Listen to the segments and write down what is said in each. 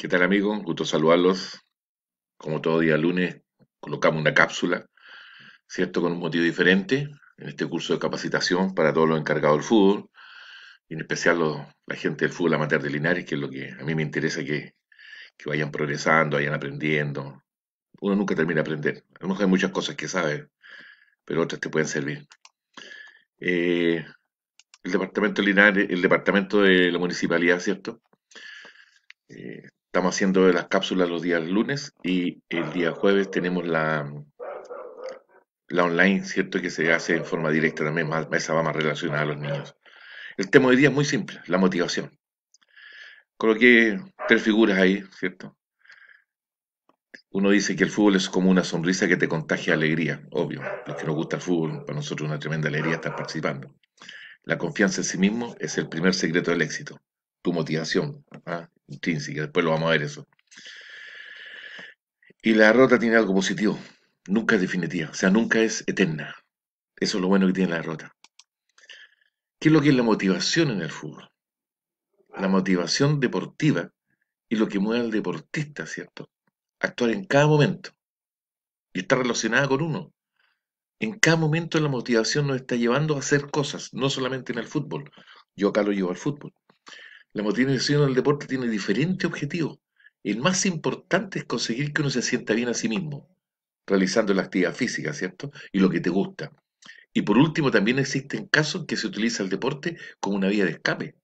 ¿Qué tal amigos? Gusto saludarlos. Como todo día lunes, colocamos una cápsula, ¿cierto? Con un motivo diferente en este curso de capacitación para todos los encargados del fútbol, y en especial la gente del fútbol amateur de Linares, que es lo que a mí me interesa que, vayan progresando, vayan aprendiendo. Uno nunca termina de aprender. A lo mejor hay muchas cosas que sabes, pero otras te pueden servir. Eh, el departamento de Linares, el departamento de la municipalidad, ¿cierto? Eh, Estamos haciendo las cápsulas los días lunes y el día jueves tenemos la, la online, ¿cierto? Que se hace en forma directa también, más, esa va más relacionada a los niños. El tema de día es muy simple, la motivación. Coloqué tres figuras ahí, ¿cierto? Uno dice que el fútbol es como una sonrisa que te contagia alegría, obvio. Los que nos gusta el fútbol, para nosotros es una tremenda alegría estar participando. La confianza en sí mismo es el primer secreto del éxito tu motivación intrínseca. Después lo vamos a ver eso. Y la derrota tiene algo positivo. Nunca es definitiva, o sea, nunca es eterna. Eso es lo bueno que tiene la derrota. ¿Qué es lo que es la motivación en el fútbol? La motivación deportiva y lo que mueve al deportista, ¿cierto? Actuar en cada momento. Y está relacionada con uno. En cada momento la motivación nos está llevando a hacer cosas, no solamente en el fútbol. Yo acá lo llevo al fútbol. La motivación del deporte tiene diferentes objetivos. El más importante es conseguir que uno se sienta bien a sí mismo, realizando la actividad física, ¿cierto? Y lo que te gusta. Y por último, también existen casos en que se utiliza el deporte como una vía de escape,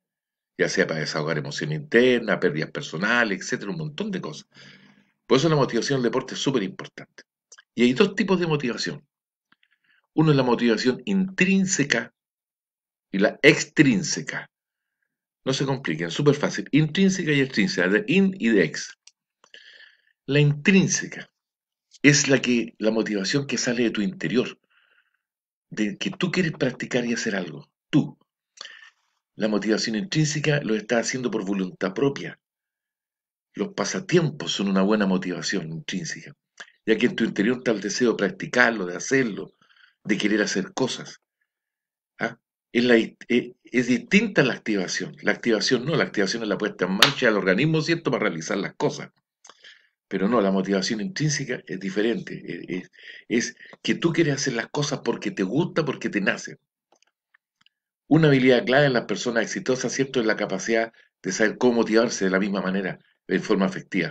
ya sea para desahogar emoción interna, pérdidas personales, etcétera, un montón de cosas. Por eso la motivación del deporte es súper importante. Y hay dos tipos de motivación. Uno es la motivación intrínseca y la extrínseca. No se compliquen, súper fácil. Intrínseca y extrínseca, de in y de ex. La intrínseca es la, que, la motivación que sale de tu interior, de que tú quieres practicar y hacer algo, tú. La motivación intrínseca lo estás haciendo por voluntad propia. Los pasatiempos son una buena motivación intrínseca, ya que en tu interior está el deseo de practicarlo, de hacerlo, de querer hacer cosas. Eh, es, distinta la activación. La activación no, la activación es la puesta en marcha del organismo, ¿cierto?, para realizar las cosas. Pero no, la motivación intrínseca es diferente. Eh, es, es, que tú quieres hacer las cosas porque te gusta, porque te nace. Una habilidad clave en las personas exitosas, ¿cierto?, es la capacidad de saber cómo motivarse de la misma manera, en forma afectiva.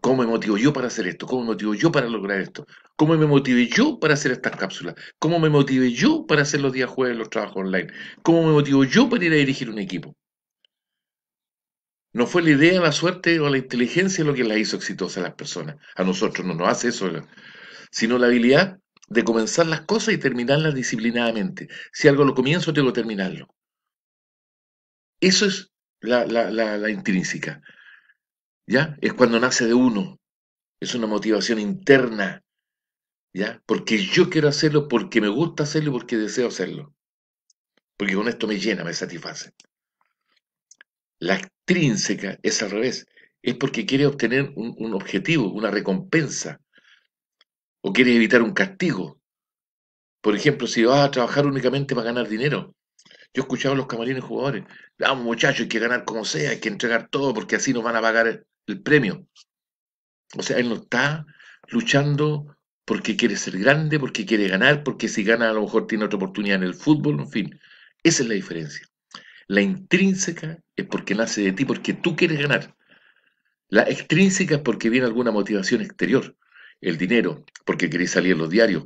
¿Cómo me motivo yo para hacer esto? ¿Cómo me motivo yo para lograr esto? ¿Cómo me motivé yo para hacer estas cápsulas? ¿Cómo me motivé yo para hacer los días jueves los trabajos online? ¿Cómo me motivo yo para ir a dirigir un equipo? No fue la idea, la suerte o la inteligencia lo que las hizo exitosas a las personas. A nosotros no nos hace eso, sino la habilidad de comenzar las cosas y terminarlas disciplinadamente. Si algo lo comienzo, tengo que terminarlo. Eso es la intrínseca. ¿ya? Es cuando nace de uno. Es una motivación interna, ¿ya? Porque yo quiero hacerlo, porque me gusta hacerlo, porque deseo hacerlo. Porque con esto me llena, me satisface. La extrínseca es al revés. Es porque quiere obtener un, objetivo, una recompensa. O quiere evitar un castigo. Por ejemplo, si vas a trabajar únicamente para ganar dinero, yo he escuchado a los camarines jugadores, vamos ah, muchachos, hay que ganar como sea, hay que entregar todo porque así nos van a pagar el premio. O sea, él no está luchando porque quiere ser grande, porque quiere ganar, porque si gana a lo mejor tiene otra oportunidad en el fútbol, en fin. Esa es la diferencia. La intrínseca es porque nace de ti, porque tú quieres ganar. La extrínseca es porque viene alguna motivación exterior. El dinero, porque querés salir en los diarios,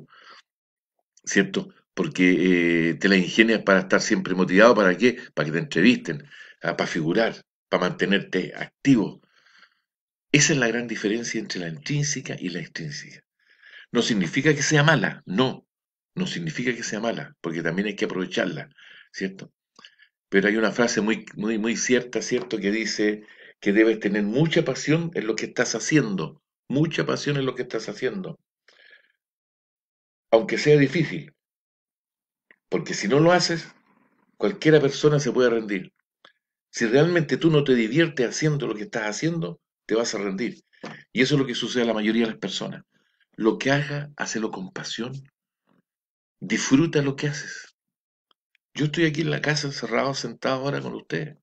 ¿cierto? Porque eh, te la ingenias para estar siempre motivado. ¿Para qué? Para que te entrevisten, ah, para figurar, para mantenerte activo, esa es la gran diferencia entre la intrínseca y la extrínseca. No significa que sea mala, no. No significa que sea mala, porque también hay que aprovecharla, ¿cierto? Pero hay una frase muy, muy, muy cierta, ¿cierto?, que dice que debes tener mucha pasión en lo que estás haciendo. Mucha pasión en lo que estás haciendo. Aunque sea difícil. Porque si no lo haces, cualquiera persona se puede rendir. Si realmente tú no te diviertes haciendo lo que estás haciendo, te vas a rendir. Y eso es lo que sucede a la mayoría de las personas. Lo que haga, hazlo con pasión. Disfruta lo que haces. Yo estoy aquí en la casa encerrado, sentado ahora con ustedes,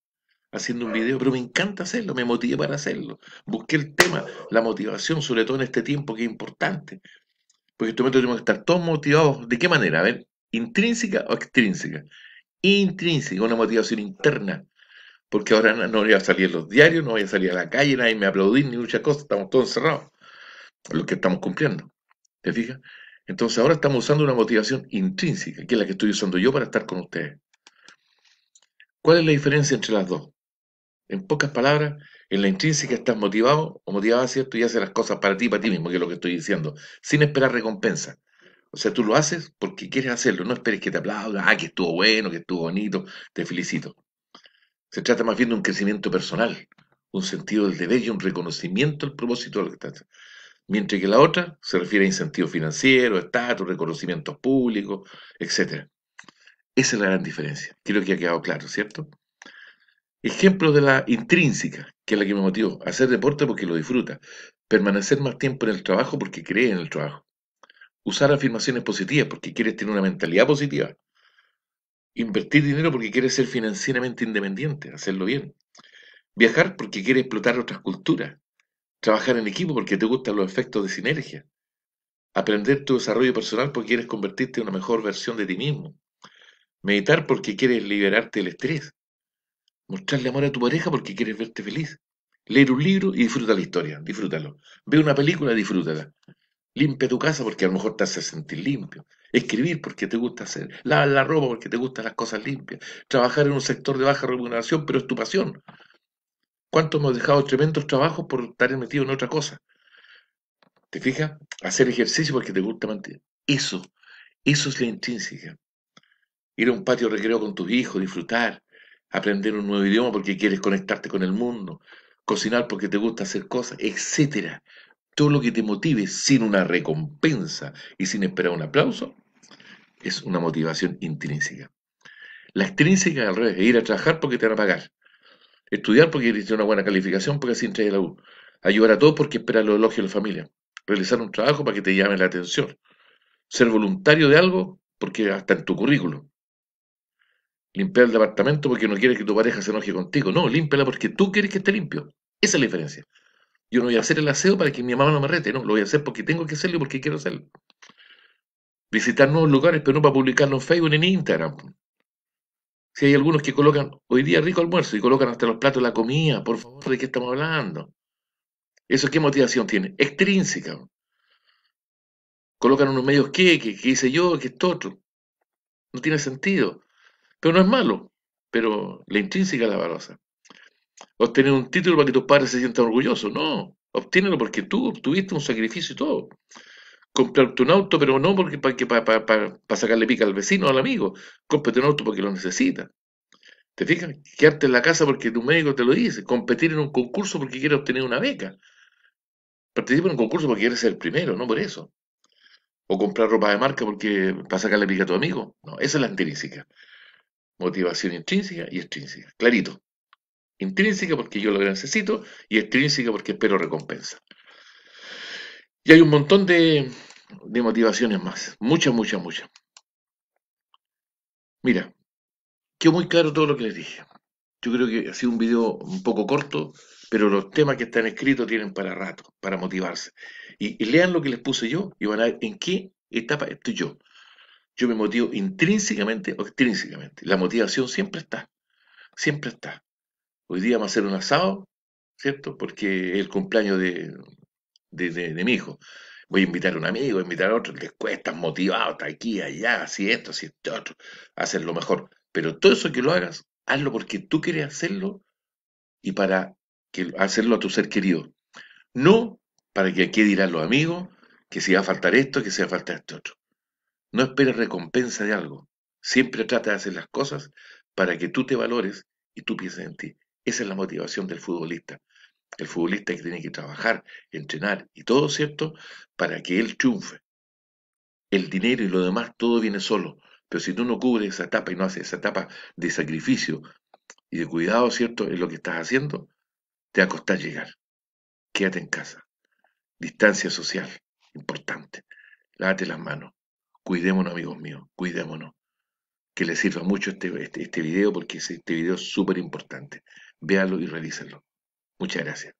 haciendo un video, pero me encanta hacerlo, me motivé para hacerlo. Busqué el tema, la motivación, sobre todo en este tiempo que es importante. Porque en este momento tenemos que estar todos motivados. ¿De qué manera? A ver, intrínseca o extrínseca. Intrínseca, una motivación interna porque ahora no voy a salir los diarios, no voy a salir a la calle, nadie me aplaudir, ni muchas cosas, estamos todos encerrados, lo que estamos cumpliendo. ¿Te fijas? Entonces ahora estamos usando una motivación intrínseca, que es la que estoy usando yo para estar con ustedes. ¿Cuál es la diferencia entre las dos? En pocas palabras, en la intrínseca estás motivado o motivada, ¿cierto? Y haces las cosas para ti, para ti mismo, que es lo que estoy diciendo, sin esperar recompensa. O sea, tú lo haces porque quieres hacerlo, no esperes que te aplaudan, ah, que estuvo bueno, que estuvo bonito, te felicito. Se trata más bien de un crecimiento personal, un sentido del deber y un reconocimiento al propósito de está. Mientras que la otra se refiere a incentivos financieros, estatus, reconocimientos públicos, etc. Esa es la gran diferencia. Creo que ha quedado claro, ¿cierto? Ejemplo de la intrínseca, que es la que me motivó. Hacer deporte porque lo disfruta. Permanecer más tiempo en el trabajo porque cree en el trabajo. Usar afirmaciones positivas porque quieres tener una mentalidad positiva. Invertir dinero porque quieres ser financieramente independiente, hacerlo bien. Viajar porque quieres explotar otras culturas. Trabajar en equipo porque te gustan los efectos de sinergia. Aprender tu desarrollo personal porque quieres convertirte en una mejor versión de ti mismo. Meditar porque quieres liberarte del estrés. Mostrarle amor a tu pareja porque quieres verte feliz. Leer un libro y disfruta la historia, disfrútalo. Ve una película, y disfrútala limpia tu casa porque a lo mejor te hace sentir limpio, escribir porque te gusta hacer, lavar la ropa porque te gustan las cosas limpias, trabajar en un sector de baja remuneración, pero es tu pasión. ¿Cuántos hemos dejado tremendos trabajos por estar metido en otra cosa? ¿Te fijas? Hacer ejercicio porque te gusta mantener. Eso, eso es la intrínseca. Ir a un patio recreo con tus hijos, disfrutar, aprender un nuevo idioma porque quieres conectarte con el mundo, cocinar porque te gusta hacer cosas, etcétera todo lo que te motive sin una recompensa y sin esperar un aplauso es una motivación intrínseca. La extrínseca al revés, es ir a trabajar porque te van a pagar. Estudiar porque tienes una buena calificación porque así entras a la U. Ayudar a todos porque esperas el elogio de la familia. Realizar un trabajo para que te llame la atención. Ser voluntario de algo porque hasta en tu currículum. Limpiar el departamento porque no quieres que tu pareja se enoje contigo. No, límpiala porque tú quieres que esté limpio. Esa es la diferencia. Yo no voy a hacer el aseo para que mi mamá no me rete, no, lo voy a hacer porque tengo que hacerlo y porque quiero hacerlo. Visitar nuevos lugares, pero no para publicarlo en Facebook ni en Instagram. Si hay algunos que colocan, hoy día rico almuerzo, y colocan hasta los platos de la comida, por favor, ¿de qué estamos hablando? ¿Eso qué motivación tiene? Extrínseca. Colocan unos medios que, que, que hice yo, que es otro. No tiene sentido. Pero no es malo. Pero la intrínseca es la valiosa obtener un título para que tus padres se sientan orgullosos. No, obténelo porque tú obtuviste un sacrificio y todo. Comprarte un auto, pero no porque para, para, para, sacarle pica al vecino o al amigo. Cómprate un auto porque lo necesitas. ¿Te fijas? Quedarte en la casa porque tu médico te lo dice. Competir en un concurso porque quieres obtener una beca. Participa en un concurso porque quieres ser el primero, no por eso. O comprar ropa de marca porque para sacarle pica a tu amigo. No, esa es la intrínseca. Motivación intrínseca y extrínseca. Clarito. Intrínseca porque yo lo necesito y extrínseca porque espero recompensa. Y hay un montón de, motivaciones más. Muchas, muchas, muchas. Mira, quedó muy claro todo lo que les dije. Yo creo que ha sido un video un poco corto, pero los temas que están escritos tienen para rato, para motivarse. Y, y lean lo que les puse yo y van a ver en qué etapa estoy yo. Yo me motivo intrínsecamente o extrínsecamente. La motivación siempre está, siempre está hoy día vamos a hacer un asado, ¿cierto? Porque es el cumpleaños de, de, mi hijo. Voy a invitar a un amigo, a invitar a otro, les cuesta, motivado, está aquí, allá, así esto, así esto, otro, hacer lo mejor. Pero todo eso que lo hagas, hazlo porque tú quieres hacerlo y para que, hacerlo a tu ser querido. No para que aquí dirán los amigos que si va a faltar esto, que si va a faltar esto otro. No esperes recompensa de algo. Siempre trata de hacer las cosas para que tú te valores y tú pienses en ti. Esa es la motivación del futbolista. El futbolista que tiene que trabajar, entrenar y todo, ¿cierto? Para que él triunfe. El dinero y lo demás, todo viene solo. Pero si tú no cubres esa etapa y no haces esa etapa de sacrificio y de cuidado, ¿cierto? Es lo que estás haciendo. Te va a costar llegar. Quédate en casa. Distancia social, importante. Lávate las manos. Cuidémonos, amigos míos. Cuidémonos. Que les sirva mucho este, este, este video porque este video es súper importante véalo y revíselo. Muchas gracias.